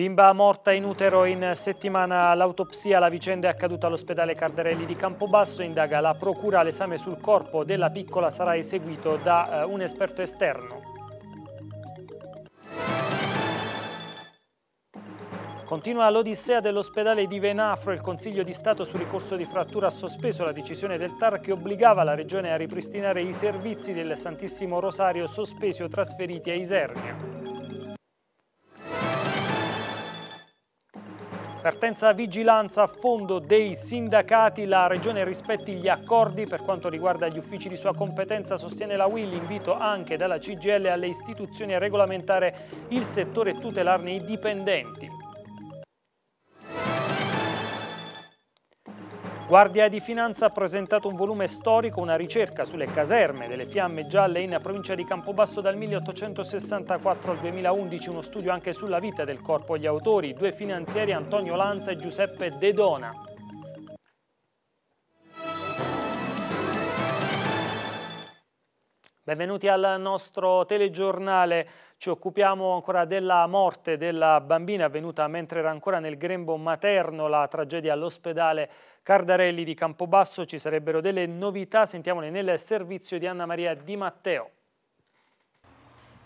Bimba morta in utero in settimana all'autopsia, la vicenda è accaduta all'ospedale Cardarelli di Campobasso, indaga la procura, l'esame sul corpo della piccola sarà eseguito da eh, un esperto esterno. Continua l'odissea dell'ospedale di Venafro. Il Consiglio di Stato sul ricorso di frattura ha sospeso la decisione del TAR che obbligava la Regione a ripristinare i servizi del Santissimo Rosario sospesi o trasferiti a Isernia. Partenza vigilanza a fondo dei sindacati, la Regione rispetti gli accordi per quanto riguarda gli uffici di sua competenza, sostiene la Will, invito anche dalla CGL alle istituzioni a regolamentare il settore e tutelarne i dipendenti. Guardia di Finanza ha presentato un volume storico, una ricerca sulle caserme delle fiamme gialle in provincia di Campobasso dal 1864 al 2011, uno studio anche sulla vita del corpo e gli autori, due finanzieri Antonio Lanza e Giuseppe De Dona. Benvenuti al nostro telegiornale. Ci occupiamo ancora della morte della bambina avvenuta mentre era ancora nel grembo materno, la tragedia all'ospedale Cardarelli di Campobasso. Ci sarebbero delle novità, sentiamole nel servizio di Anna Maria Di Matteo.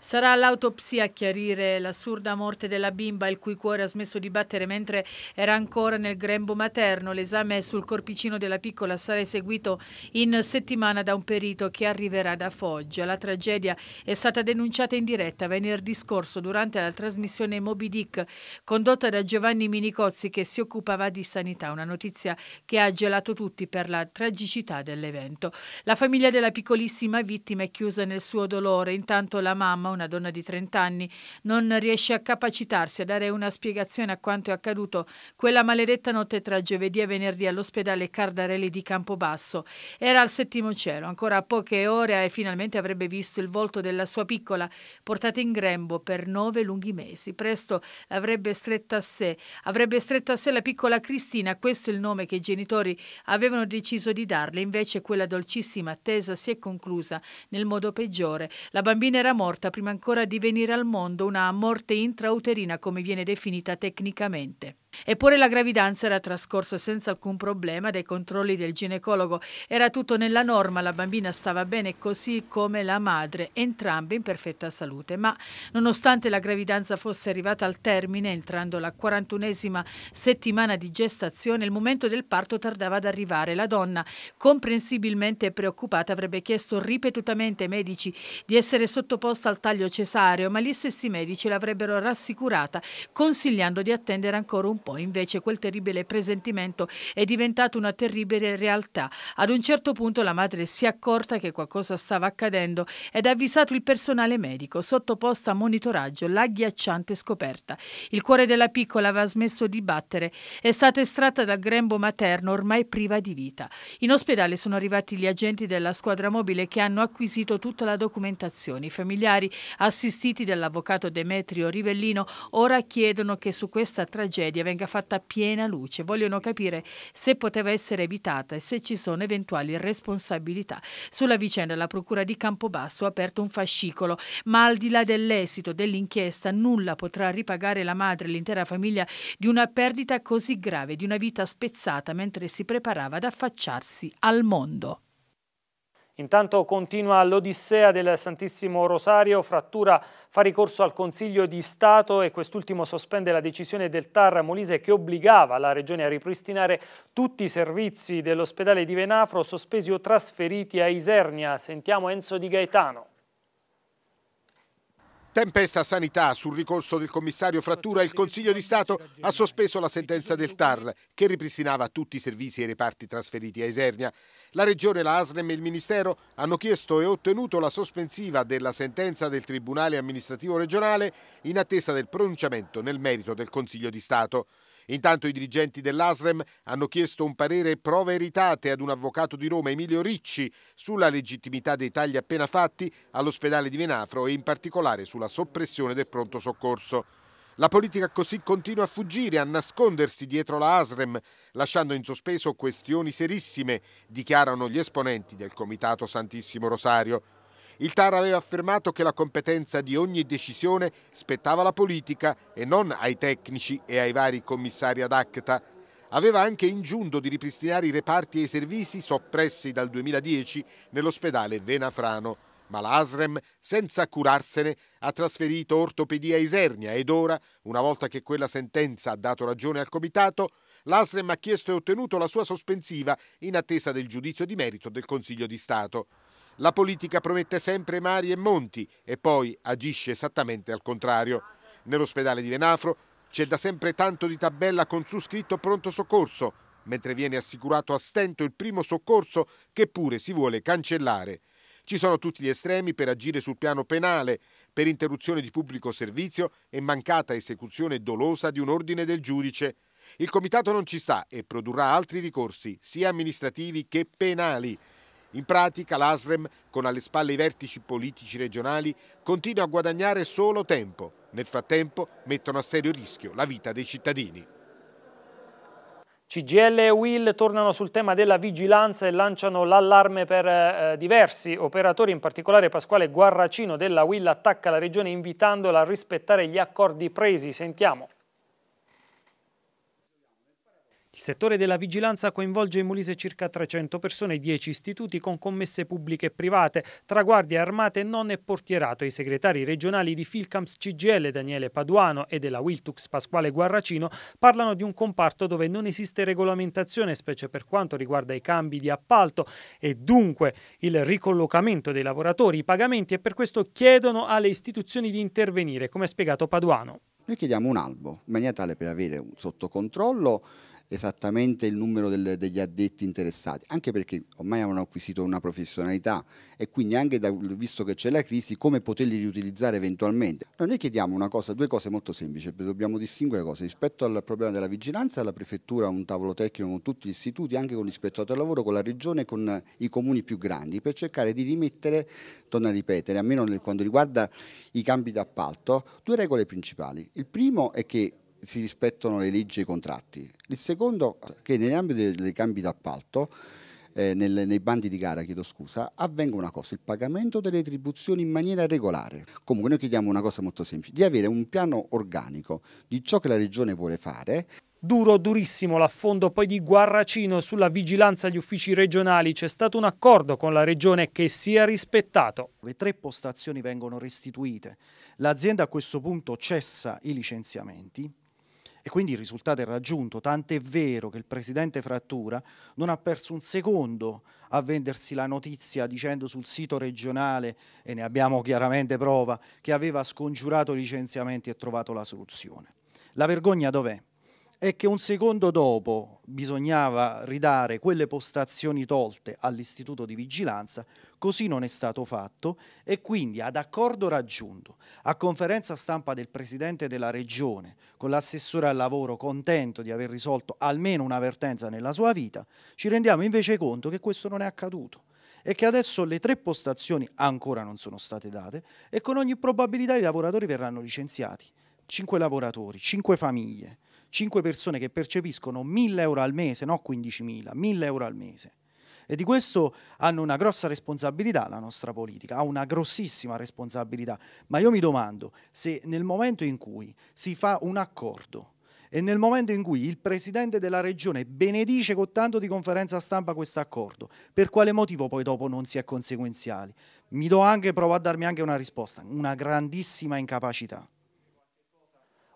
Sarà l'autopsia a chiarire l'assurda morte della bimba il cui cuore ha smesso di battere mentre era ancora nel grembo materno. L'esame sul corpicino della piccola sarà eseguito in settimana da un perito che arriverà da Foggia. La tragedia è stata denunciata in diretta venerdì scorso durante la trasmissione Moby Dick condotta da Giovanni Minicozzi che si occupava di sanità, una notizia che ha gelato tutti per la tragicità dell'evento. La famiglia della piccolissima vittima è chiusa nel suo dolore, intanto la mamma una donna di 30 anni, non riesce a capacitarsi a dare una spiegazione a quanto è accaduto quella maledetta notte tra giovedì e venerdì all'ospedale Cardarelli di Campobasso. Era al settimo cielo, ancora a poche ore e finalmente avrebbe visto il volto della sua piccola portata in grembo per nove lunghi mesi. Presto l'avrebbe stretta a sé, avrebbe stretto a sé la piccola Cristina, questo è il nome che i genitori avevano deciso di darle, invece quella dolcissima attesa si è conclusa nel modo peggiore. La bambina era morta prima ancora di venire al mondo, una morte intrauterina come viene definita tecnicamente. Eppure la gravidanza era trascorsa senza alcun problema dai controlli del ginecologo. Era tutto nella norma, la bambina stava bene così come la madre, entrambe in perfetta salute. Ma nonostante la gravidanza fosse arrivata al termine, entrando la 41esima settimana di gestazione, il momento del parto tardava ad arrivare. La donna, comprensibilmente preoccupata, avrebbe chiesto ripetutamente ai medici di essere sottoposta al taglio cesareo, ma gli stessi medici l'avrebbero rassicurata, consigliando di attendere ancora un poi invece quel terribile presentimento è diventato una terribile realtà. Ad un certo punto la madre si è accorta che qualcosa stava accadendo ed ha avvisato il personale medico, sottoposta a monitoraggio l'agghiacciante scoperta. Il cuore della piccola aveva smesso di battere, è stata estratta dal grembo materno ormai priva di vita. In ospedale sono arrivati gli agenti della squadra mobile che hanno acquisito tutta la documentazione. I familiari, assistiti dall'avvocato Demetrio Rivellino, ora chiedono che su questa tragedia venga venga fatta a piena luce. Vogliono capire se poteva essere evitata e se ci sono eventuali responsabilità. Sulla vicenda la Procura di Campobasso ha aperto un fascicolo, ma al di là dell'esito dell'inchiesta nulla potrà ripagare la madre e l'intera famiglia di una perdita così grave, di una vita spezzata mentre si preparava ad affacciarsi al mondo. Intanto continua l'odissea del Santissimo Rosario, Frattura fa ricorso al Consiglio di Stato e quest'ultimo sospende la decisione del TAR Molise che obbligava la Regione a ripristinare tutti i servizi dell'ospedale di Venafro sospesi o trasferiti a Isernia. Sentiamo Enzo Di Gaetano. Tempesta sanità sul ricorso del commissario Frattura, il Consiglio di Stato ha sospeso la sentenza del TAR che ripristinava tutti i servizi e i reparti trasferiti a Isernia. La Regione, la ASREM e il Ministero hanno chiesto e ottenuto la sospensiva della sentenza del Tribunale amministrativo regionale in attesa del pronunciamento nel merito del Consiglio di Stato. Intanto i dirigenti dell'ASREM hanno chiesto un parere pro veritate ad un avvocato di Roma, Emilio Ricci, sulla legittimità dei tagli appena fatti all'ospedale di Venafro e in particolare sulla soppressione del pronto soccorso. La politica così continua a fuggire, a nascondersi dietro la ASREM, lasciando in sospeso questioni serissime, dichiarano gli esponenti del Comitato Santissimo Rosario. Il TAR aveva affermato che la competenza di ogni decisione spettava alla politica e non ai tecnici e ai vari commissari ad acta. Aveva anche ingiunto di ripristinare i reparti e i servizi soppressi dal 2010 nell'ospedale Venafrano. Ma l'ASREM, senza curarsene, ha trasferito ortopedia a Isernia ed ora, una volta che quella sentenza ha dato ragione al comitato, l'ASREM ha chiesto e ottenuto la sua sospensiva in attesa del giudizio di merito del Consiglio di Stato. La politica promette sempre mari e monti e poi agisce esattamente al contrario. Nell'ospedale di Venafro c'è da sempre tanto di tabella con su scritto pronto soccorso, mentre viene assicurato a stento il primo soccorso che pure si vuole cancellare. Ci sono tutti gli estremi per agire sul piano penale, per interruzione di pubblico servizio e mancata esecuzione dolosa di un ordine del giudice. Il comitato non ci sta e produrrà altri ricorsi, sia amministrativi che penali. In pratica l'Asrem, con alle spalle i vertici politici regionali, continua a guadagnare solo tempo. Nel frattempo mettono a serio rischio la vita dei cittadini. CGL e Will tornano sul tema della vigilanza e lanciano l'allarme per eh, diversi operatori, in particolare Pasquale Guarracino della Will attacca la Regione invitandola a rispettare gli accordi presi. Sentiamo. Il settore della vigilanza coinvolge in Molise circa 300 persone, 10 istituti con commesse pubbliche e private, tra guardie armate, non e portierato. I segretari regionali di Filcams CGL Daniele Paduano e della Wiltux Pasquale Guarracino parlano di un comparto dove non esiste regolamentazione, specie per quanto riguarda i cambi di appalto e dunque il ricollocamento dei lavoratori, i pagamenti e per questo chiedono alle istituzioni di intervenire, come ha spiegato Paduano. Noi chiediamo un albo in maniera tale per avere sotto controllo esattamente il numero del, degli addetti interessati, anche perché ormai hanno acquisito una professionalità e quindi anche da, visto che c'è la crisi come poterli riutilizzare eventualmente. Noi chiediamo una cosa, due cose molto semplici, dobbiamo distinguere cose rispetto al problema della vigilanza, la prefettura ha un tavolo tecnico con tutti gli istituti, anche con l'ispettorato del lavoro, con la regione e con i comuni più grandi per cercare di rimettere, torno a ripetere, almeno nel, quanto riguarda i campi d'appalto, due regole principali. Il primo è che si rispettano le leggi e i contratti. Il secondo, che nell'ambito dei, dei cambi d'appalto, eh, nel, nei bandi di gara, chiedo scusa, avvenga una cosa, il pagamento delle retribuzioni in maniera regolare. Comunque noi chiediamo una cosa molto semplice, di avere un piano organico di ciò che la Regione vuole fare. Duro, durissimo l'affondo poi di Guarracino sulla vigilanza agli uffici regionali. C'è stato un accordo con la Regione che sia rispettato. Le tre postazioni vengono restituite. L'azienda a questo punto cessa i licenziamenti, e quindi il risultato è raggiunto, tant'è vero che il presidente Frattura non ha perso un secondo a vendersi la notizia dicendo sul sito regionale, e ne abbiamo chiaramente prova, che aveva scongiurato licenziamenti e trovato la soluzione. La vergogna dov'è? è che un secondo dopo bisognava ridare quelle postazioni tolte all'istituto di vigilanza, così non è stato fatto e quindi ad accordo raggiunto, a conferenza stampa del Presidente della Regione, con l'assessore al lavoro contento di aver risolto almeno una vertenza nella sua vita, ci rendiamo invece conto che questo non è accaduto e che adesso le tre postazioni ancora non sono state date e con ogni probabilità i lavoratori verranno licenziati. Cinque lavoratori, cinque famiglie. 5 persone che percepiscono 1000 euro al mese, no 15.000, 1000 euro al mese. E di questo hanno una grossa responsabilità la nostra politica, ha una grossissima responsabilità. Ma io mi domando se nel momento in cui si fa un accordo e nel momento in cui il presidente della regione benedice con tanto di conferenza stampa questo accordo, per quale motivo poi dopo non si è conseguenziali? Mi do anche, provo a darmi anche una risposta, una grandissima incapacità.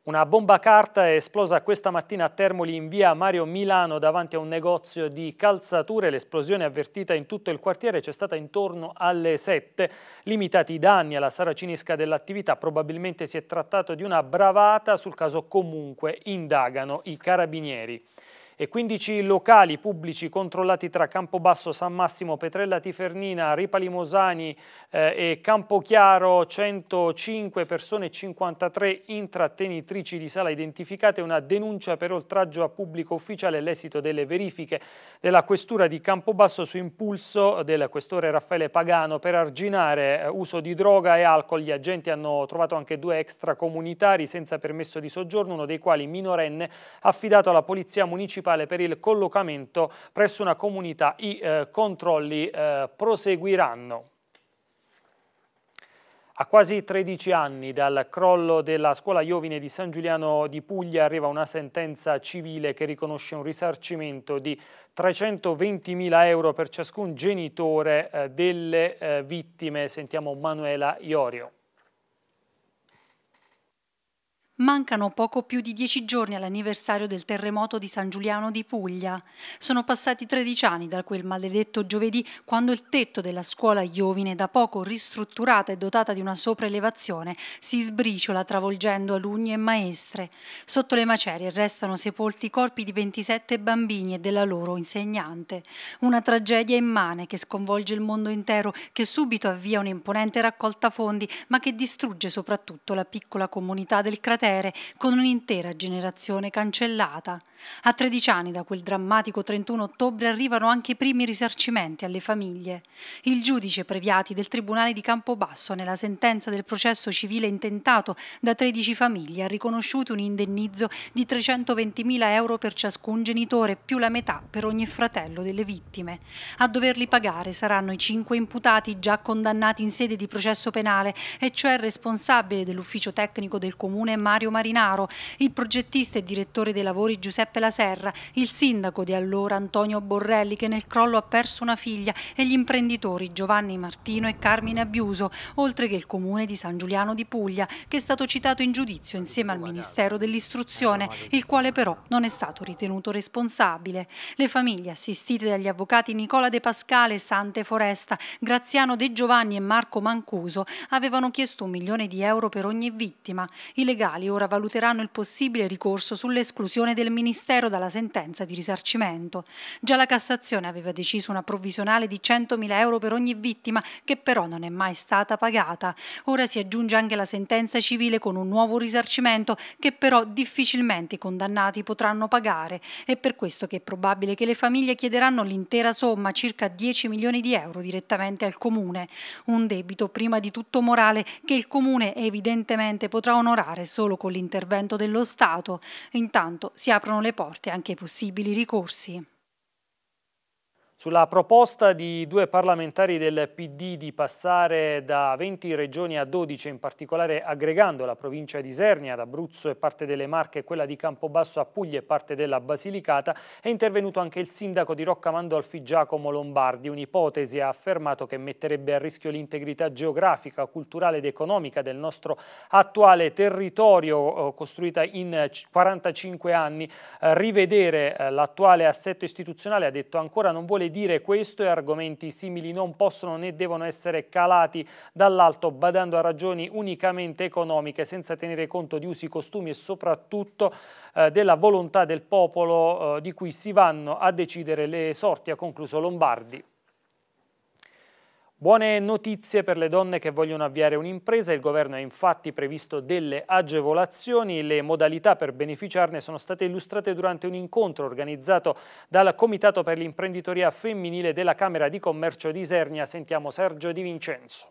Una bomba a carta è esplosa questa mattina a Termoli in via Mario Milano davanti a un negozio di calzature. L'esplosione avvertita in tutto il quartiere c'è stata intorno alle 7. Limitati i danni alla saracinesca dell'attività, probabilmente si è trattato di una bravata, sul caso comunque indagano i carabinieri e 15 locali pubblici controllati tra Campobasso, San Massimo, Petrella Tifernina, Ripali Mosani eh, e Campochiaro, 105 persone, e 53 intrattenitrici di sala identificate, una denuncia per oltraggio a pubblico ufficiale l'esito delle verifiche della questura di Campobasso su impulso del questore Raffaele Pagano per arginare eh, uso di droga e alcol. Gli agenti hanno trovato anche due extracomunitari senza permesso di soggiorno, uno dei quali minorenne affidato alla polizia municipale municipale per il collocamento presso una comunità. I eh, controlli eh, proseguiranno. A quasi 13 anni dal crollo della scuola Iovine di San Giuliano di Puglia arriva una sentenza civile che riconosce un risarcimento di 320.000 euro per ciascun genitore eh, delle eh, vittime. Sentiamo Manuela Iorio. Mancano poco più di dieci giorni all'anniversario del terremoto di San Giuliano di Puglia. Sono passati 13 anni da quel maledetto giovedì quando il tetto della scuola Iovine, da poco ristrutturata e dotata di una sopraelevazione, si sbriciola travolgendo alunni e maestre. Sotto le macerie restano sepolti i corpi di 27 bambini e della loro insegnante. Una tragedia immane che sconvolge il mondo intero, che subito avvia un'imponente raccolta fondi, ma che distrugge soprattutto la piccola comunità del cratere potere con un'intera generazione cancellata. A 13 anni da quel drammatico 31 ottobre arrivano anche i primi risarcimenti alle famiglie. Il giudice Previati del Tribunale di Campobasso nella sentenza del processo civile intentato da 13 famiglie ha riconosciuto un indennizzo di 320.000 euro per ciascun genitore, più la metà per ogni fratello delle vittime. A doverli pagare saranno i cinque imputati già condannati in sede di processo penale, e cioè il responsabile dell'ufficio tecnico del comune Mario Marinaro, il progettista e direttore dei lavori Giuseppe Giuseppe La Serra, il sindaco di allora Antonio Borrelli che nel crollo ha perso una figlia e gli imprenditori Giovanni Martino e Carmine Abiuso, oltre che il comune di San Giuliano di Puglia che è stato citato in giudizio insieme al Ministero dell'Istruzione, il quale però non è stato ritenuto responsabile. Le famiglie assistite dagli avvocati Nicola De Pascale, Sante Foresta, Graziano De Giovanni e Marco Mancuso avevano chiesto un milione di euro per ogni vittima. I legali ora valuteranno il possibile ricorso sull'esclusione del Ministero Ministero dalla sentenza di risarcimento. Già la Cassazione aveva deciso una provvisionale di 100.000 euro per ogni vittima, che però non è mai stata pagata. Ora si aggiunge anche la sentenza civile con un nuovo risarcimento, che però difficilmente i condannati potranno pagare. È per questo che è probabile che le famiglie chiederanno l'intera somma, circa 10 milioni di euro, direttamente al Comune. Un debito prima di tutto morale che il Comune evidentemente potrà onorare solo con l'intervento dello Stato. Intanto si aprono le le porte anche ai possibili ricorsi sulla proposta di due parlamentari del PD di passare da 20 regioni a 12, in particolare aggregando la provincia di Isernia, l'Abruzzo e parte delle Marche, quella di Campobasso a Puglia e parte della Basilicata, è intervenuto anche il sindaco di Rocca Mandolfi Giacomo Lombardi. Un'ipotesi ha affermato che metterebbe a rischio l'integrità geografica, culturale ed economica del nostro attuale territorio, eh, costruita in 45 anni. Eh, rivedere eh, l'attuale assetto istituzionale, ha detto ancora, non vuole dire questo e argomenti simili non possono né devono essere calati dall'alto badando a ragioni unicamente economiche senza tenere conto di usi, costumi e soprattutto eh, della volontà del popolo eh, di cui si vanno a decidere le sorti, ha concluso Lombardi. Buone notizie per le donne che vogliono avviare un'impresa, il governo ha infatti previsto delle agevolazioni, le modalità per beneficiarne sono state illustrate durante un incontro organizzato dal Comitato per l'imprenditoria femminile della Camera di Commercio di Isernia, sentiamo Sergio Di Vincenzo.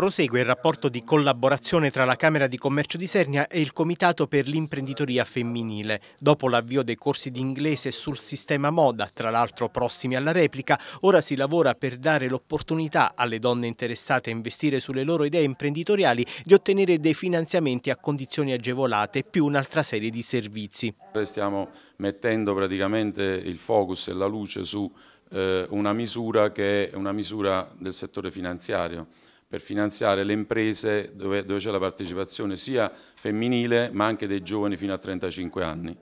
Prosegue il rapporto di collaborazione tra la Camera di Commercio di Sernia e il Comitato per l'imprenditoria femminile. Dopo l'avvio dei corsi di inglese sul sistema moda, tra l'altro prossimi alla replica, ora si lavora per dare l'opportunità alle donne interessate a investire sulle loro idee imprenditoriali di ottenere dei finanziamenti a condizioni agevolate più un'altra serie di servizi. Stiamo mettendo praticamente il focus e la luce su eh, una misura che è una misura del settore finanziario per finanziare le imprese dove, dove c'è la partecipazione sia femminile ma anche dei giovani fino a 35 anni.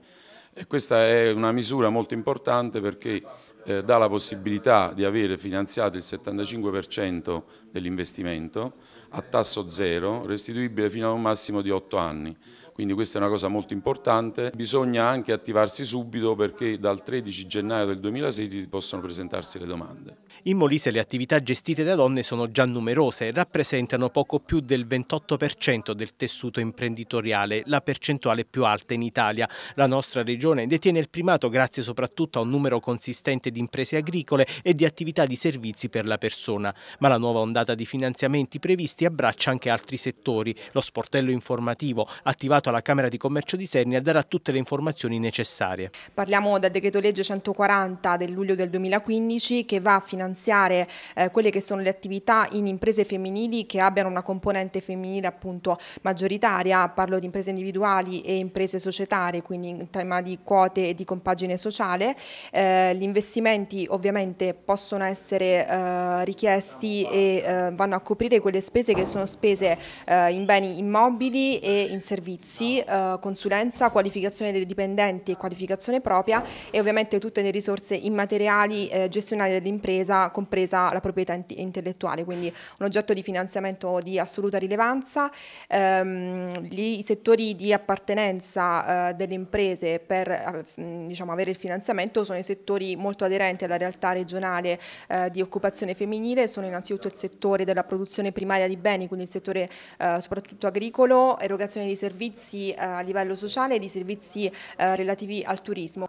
E questa è una misura molto importante perché eh, dà la possibilità di avere finanziato il 75% dell'investimento a tasso zero, restituibile fino a un massimo di 8 anni. Quindi questa è una cosa molto importante. Bisogna anche attivarsi subito perché dal 13 gennaio del 2016 possono presentarsi le domande. In Molise le attività gestite da donne sono già numerose e rappresentano poco più del 28% del tessuto imprenditoriale, la percentuale più alta in Italia. La nostra regione detiene il primato grazie soprattutto a un numero consistente di imprese agricole e di attività di servizi per la persona. Ma la nuova ondata di finanziamenti previsti abbraccia anche altri settori. Lo sportello informativo, attivato alla Camera di Commercio di Sernia, darà tutte le informazioni necessarie. Parliamo del decreto legge 140 del luglio del 2015 che va a finanziare finanziare eh, quelle che sono le attività in imprese femminili che abbiano una componente femminile appunto maggioritaria, parlo di imprese individuali e imprese societarie, quindi in tema di quote e di compagine sociale. Eh, gli investimenti ovviamente possono essere eh, richiesti e eh, vanno a coprire quelle spese che sono spese eh, in beni immobili e in servizi, eh, consulenza, qualificazione dei dipendenti e qualificazione propria e ovviamente tutte le risorse immateriali gestionali dell'impresa compresa la proprietà intellettuale, quindi un oggetto di finanziamento di assoluta rilevanza. Ehm, gli, I settori di appartenenza eh, delle imprese per eh, diciamo, avere il finanziamento sono i settori molto aderenti alla realtà regionale eh, di occupazione femminile, sono innanzitutto il settore della produzione primaria di beni, quindi il settore eh, soprattutto agricolo, erogazione di servizi eh, a livello sociale e di servizi eh, relativi al turismo.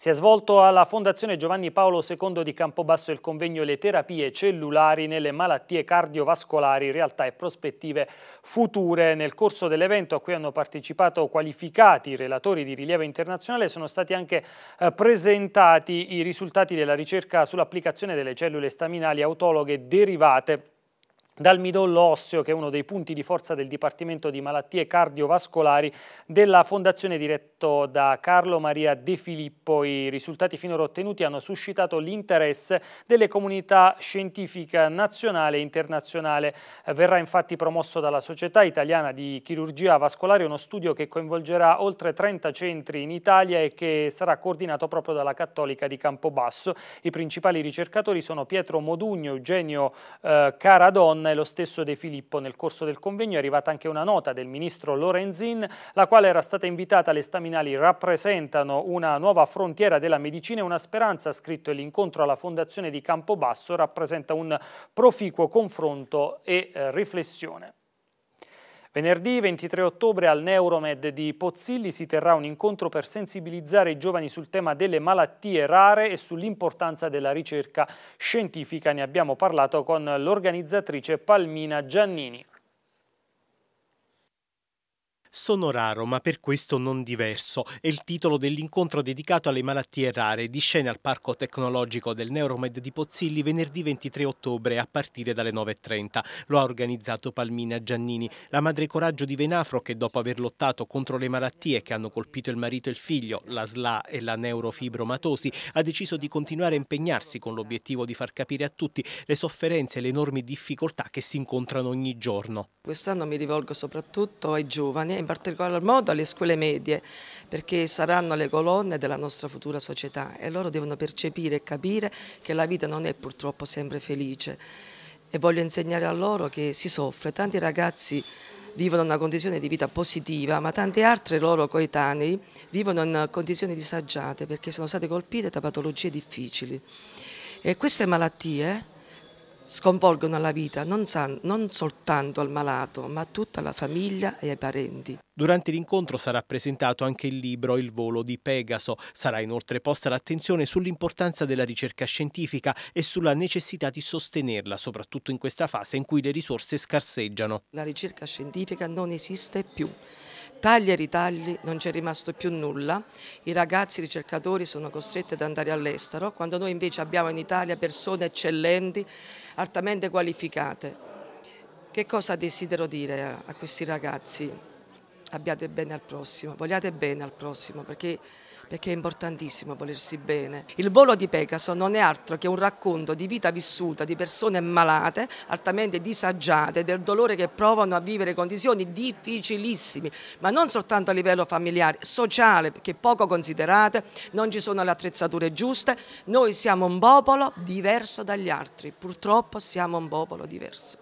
Si è svolto alla Fondazione Giovanni Paolo II di Campobasso il convegno Le terapie cellulari nelle malattie cardiovascolari, realtà e prospettive future. Nel corso dell'evento a cui hanno partecipato qualificati relatori di rilievo internazionale sono stati anche eh, presentati i risultati della ricerca sull'applicazione delle cellule staminali autologhe derivate dal midollo osseo, che è uno dei punti di forza del Dipartimento di Malattie Cardiovascolari della Fondazione diretto da Carlo Maria De Filippo. I risultati finora ottenuti hanno suscitato l'interesse delle comunità scientifica nazionale e internazionale. Verrà infatti promosso dalla Società Italiana di Chirurgia Vascolare uno studio che coinvolgerà oltre 30 centri in Italia e che sarà coordinato proprio dalla Cattolica di Campobasso. I principali ricercatori sono Pietro Modugno, Eugenio eh, Caradonna è lo stesso De Filippo. Nel corso del convegno è arrivata anche una nota del ministro Lorenzin, la quale era stata invitata alle staminali rappresentano una nuova frontiera della medicina e una speranza, scritto l'incontro alla Fondazione di Campobasso rappresenta un proficuo confronto e eh, riflessione. Venerdì 23 ottobre al Neuromed di Pozzilli si terrà un incontro per sensibilizzare i giovani sul tema delle malattie rare e sull'importanza della ricerca scientifica. Ne abbiamo parlato con l'organizzatrice Palmina Giannini. Sono raro, ma per questo non diverso, è il titolo dell'incontro dedicato alle malattie rare di scena al Parco Tecnologico del Neuromed di Pozzilli venerdì 23 ottobre a partire dalle 9.30. Lo ha organizzato Palmina Giannini, la madre coraggio di Venafro che dopo aver lottato contro le malattie che hanno colpito il marito e il figlio, la SLA e la neurofibromatosi, ha deciso di continuare a impegnarsi con l'obiettivo di far capire a tutti le sofferenze e le enormi difficoltà che si incontrano ogni giorno. Quest'anno mi rivolgo soprattutto ai giovani in particolar modo alle scuole medie, perché saranno le colonne della nostra futura società e loro devono percepire e capire che la vita non è purtroppo sempre felice e voglio insegnare a loro che si soffre, tanti ragazzi vivono una condizione di vita positiva, ma tanti altri loro coetanei vivono in condizioni disagiate perché sono state colpite da patologie difficili. E queste malattie sconvolgono la vita non, non, soltanto al malato, ma a tutta la famiglia e ai parenti. Durante l'incontro sarà presentato anche il libro Il volo di Pegaso. Sarà inoltre posta l'attenzione sull'importanza della ricerca scientifica e sulla necessità di sostenerla, soprattutto in questa fase in cui le risorse scarseggiano. La ricerca scientifica non esiste più tagli e ritagli non c'è rimasto più nulla, i ragazzi ricercatori sono costretti ad andare all'estero, quando noi invece abbiamo in Italia persone eccellenti, altamente qualificate. Che cosa desidero dire a questi ragazzi? abbiate bene al prossimo, vogliate bene al prossimo perché, perché, è importantissimo volersi bene. Il volo di Pegaso non è altro che un racconto di vita vissuta di persone malate, altamente disagiate, del dolore che provano a vivere condizioni difficilissime, ma non soltanto a livello familiare, sociale, perché poco considerate, non ci sono le attrezzature giuste, noi siamo un popolo diverso dagli altri, purtroppo siamo un popolo diverso.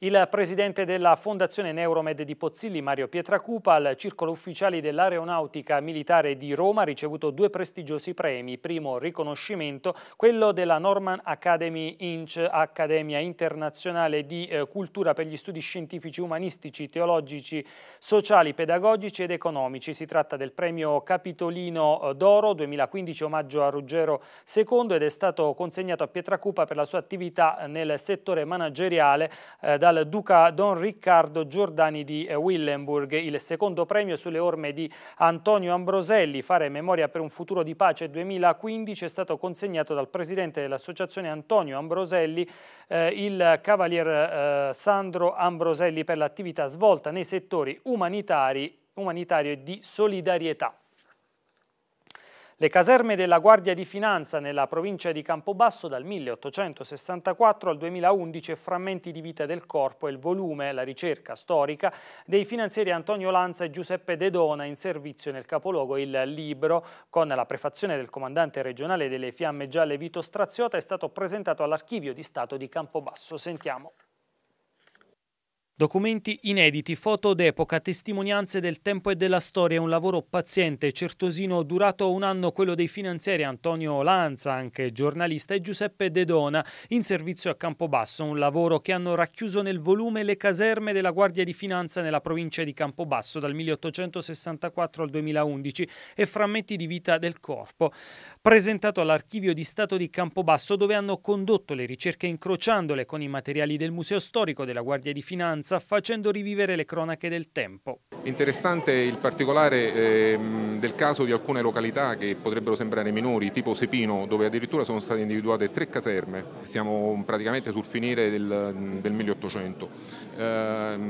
Il presidente della Fondazione Neuromed di Pozzilli, Mario Pietracupa, al Circolo Ufficiali dell'Aeronautica Militare di Roma ha ricevuto due prestigiosi premi. Primo riconoscimento, quello della Norman Academy Inch, Accademia Internazionale di eh, Cultura per gli Studi Scientifici, Umanistici, Teologici, Sociali, Pedagogici ed Economici. Si tratta del premio Capitolino eh, d'Oro 2015 omaggio a Ruggero II ed è stato consegnato a Pietracupa per la sua attività eh, nel settore manageriale eh, dal duca Don Riccardo Giordani di eh, Willenburg, il secondo premio sulle orme di Antonio Ambroselli, Fare memoria per un futuro di pace 2015, è stato consegnato dal presidente dell'associazione Antonio Ambroselli, eh, il cavalier eh, Sandro Ambroselli per l'attività svolta nei settori umanitari, umanitario e di solidarietà. Le caserme della Guardia di Finanza nella provincia di Campobasso dal 1864 al 2011 e frammenti di vita del corpo e il volume, la ricerca storica, dei finanzieri Antonio Lanza e Giuseppe De Dona in servizio nel capoluogo il libro, con la prefazione del comandante regionale delle Fiamme Gialle Vito Straziota, è stato presentato all'Archivio di Stato di Campobasso. Sentiamo. Documenti inediti, foto d'epoca, testimonianze del tempo e della storia, un lavoro paziente certosino durato un anno quello dei finanzieri Antonio Lanza, anche giornalista, e Giuseppe De Dona in servizio a Campobasso, un lavoro che hanno racchiuso nel volume le caserme della Guardia di Finanza nella provincia di Campobasso dal 1864 al 2011 e frammenti di vita del corpo, presentato all'Archivio di Stato di Campobasso dove hanno condotto le ricerche incrociandole con i materiali del Museo Storico della Guardia di Finanza Vicenza facendo rivivere le cronache del tempo. Interessante il particolare ehm, del caso di alcune località che potrebbero sembrare minori, tipo Sepino, dove addirittura sono state individuate tre caserme. Siamo praticamente sul finire del, del 1800. Eh,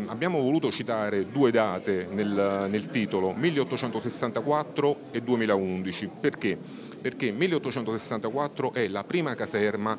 abbiamo voluto citare due date nel, nel titolo, 1864 e 2011. Perché? perché 1864 è la prima caserma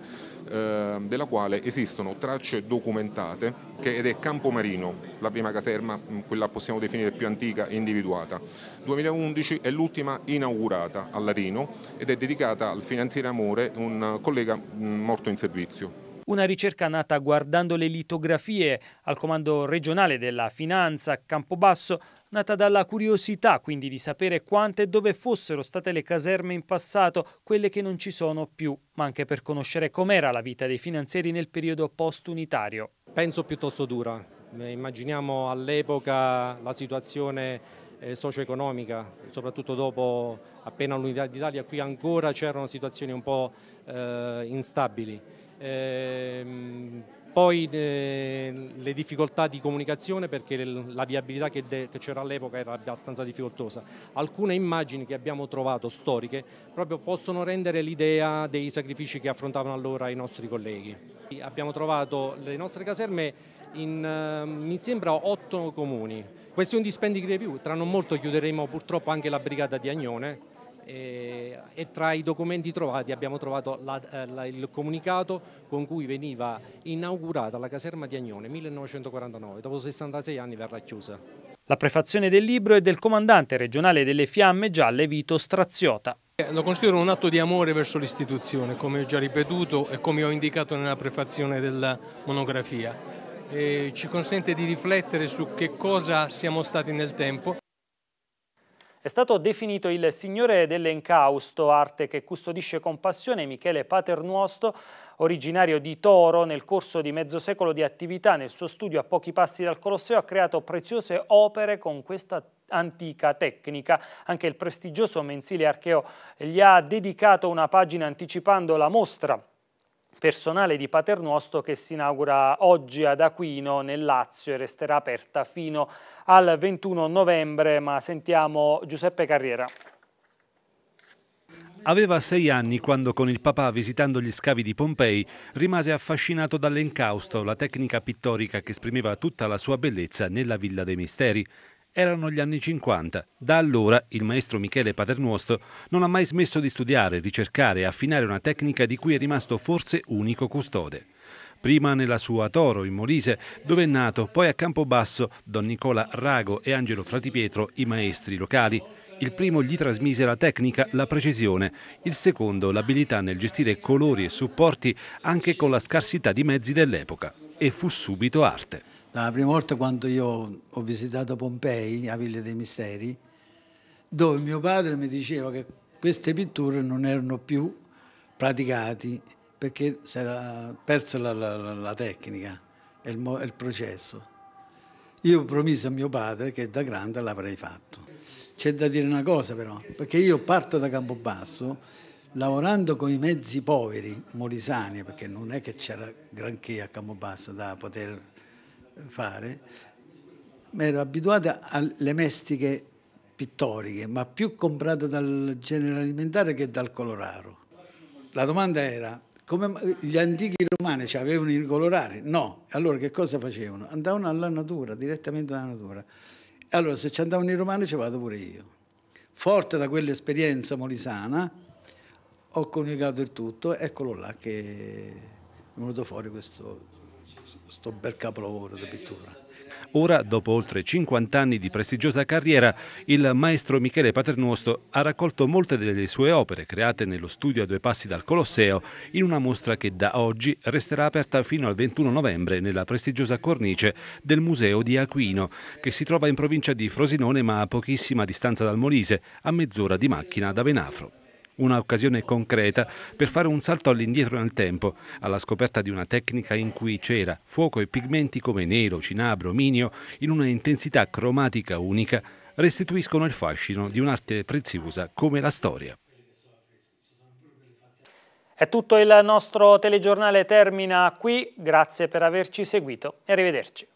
eh, della quale esistono tracce documentate che, ed è campo Pomerino, la prima caserma, mm, quella possiamo definire più antica e individuata. 2011 è l'ultima inaugurata a Larino ed è dedicata al finanziere Amore, un collega mm, morto in servizio una ricerca nata guardando le litografie al comando regionale della finanza a Campobasso, nata dalla curiosità quindi di sapere quante e dove fossero state le caserme in passato, quelle che non ci sono più, ma anche per conoscere com'era la vita dei finanzieri nel periodo post-unitario. Penso piuttosto dura, eh, immaginiamo all'epoca la situazione eh, socio-economica, soprattutto dopo appena l'unità d'Italia, qui ancora c'erano situazioni un po' eh, instabili. Ehm, poi le difficoltà di comunicazione perché la viabilità che c'era all'epoca era abbastanza difficoltosa. Alcune immagini che abbiamo trovato storiche proprio possono rendere l'idea dei sacrifici che affrontavano allora i nostri colleghi. Abbiamo trovato le nostre caserme in, ehm, mi sembra, otto comuni. Questione di spendi review, tra non molto chiuderemo purtroppo anche la brigata di Agnone e, eh, e tra i documenti trovati abbiamo trovato la, eh, la, il comunicato con cui veniva inaugurata la caserma di Agnone 1949, dopo 66 anni verrà chiusa. La prefazione del libro è del comandante regionale delle Fiamme Gialle Vito Straziota. Eh, lo considero un atto di amore verso l'istituzione, come ho già ripetuto e come ho indicato nella prefazione della monografia eh, ci consente di riflettere su che cosa siamo stati nel tempo. È stato definito il signore dell'encausto, arte che custodisce con passione Michele Paternuosto, originario di Toro, nel corso di mezzo secolo di attività nel suo studio a pochi passi dal Colosseo ha creato preziose opere con questa antica tecnica. Anche il prestigioso mensile Archeo gli ha dedicato una pagina anticipando la mostra personale di Paternosto che si inaugura oggi ad Aquino nel Lazio e resterà aperta fino al 21 novembre, ma sentiamo Giuseppe Carriera. Aveva sei anni quando con il papà visitando gli scavi di Pompei rimase affascinato dall'encausto, la tecnica pittorica che esprimeva tutta la sua bellezza nella Villa dei Misteri erano gli anni 50. Da allora il maestro Michele Paternosto non ha mai smesso di studiare, ricercare e affinare una tecnica di cui è rimasto forse unico custode prima nella sua Toro in Molise, dove è nato, poi a Campobasso, Don Nicola Rago e Angelo Fratipietro, i maestri locali. Il primo gli trasmise la tecnica, la precisione, il secondo l'abilità nel gestire colori e supporti anche con la scarsità di mezzi dell'epoca. E fu subito arte la prima volta quando io ho visitato Pompei, a Villa dei Misteri, dove mio padre mi diceva che queste pitture non erano più praticate perché si era persa la, la, la tecnica e il, il, processo. Io promisi a mio padre che da grande l'avrei fatto. C'è da dire una cosa però, perché io parto da Campobasso lavorando con i mezzi poveri morisani, perché non è che c'era granché a Campobasso da poter fare, mi ero abituata alle mestiche pittoriche, ma più comprate dal genere alimentare che dal coloraro. La domanda era, come gli antichi romani avevano i colorari? No. Allora che cosa facevano? Andavano alla natura, direttamente alla natura. Allora se ci andavano i romani ci vado pure io. Forte da quell'esperienza molisana, ho coniugato il tutto, eccolo là che è venuto fuori questo questo bel capolavoro di pittura. Ora, dopo oltre 50 anni di prestigiosa carriera, il maestro Michele Paternuosto ha raccolto molte delle sue opere create nello studio a due passi dal Colosseo in una mostra che da oggi resterà aperta fino al 21 novembre nella prestigiosa cornice del Museo di Aquino, che si trova in provincia di Frosinone ma a pochissima distanza dal Molise, a mezz'ora di macchina da Venafro un'occasione concreta per fare un salto all'indietro nel tempo, alla scoperta di una tecnica in cui c'era fuoco e pigmenti come nero, cinabro, minio, in una intensità cromatica unica, restituiscono il fascino di un'arte preziosa come la storia. È tutto il nostro telegiornale termina qui, grazie per averci seguito e arrivederci.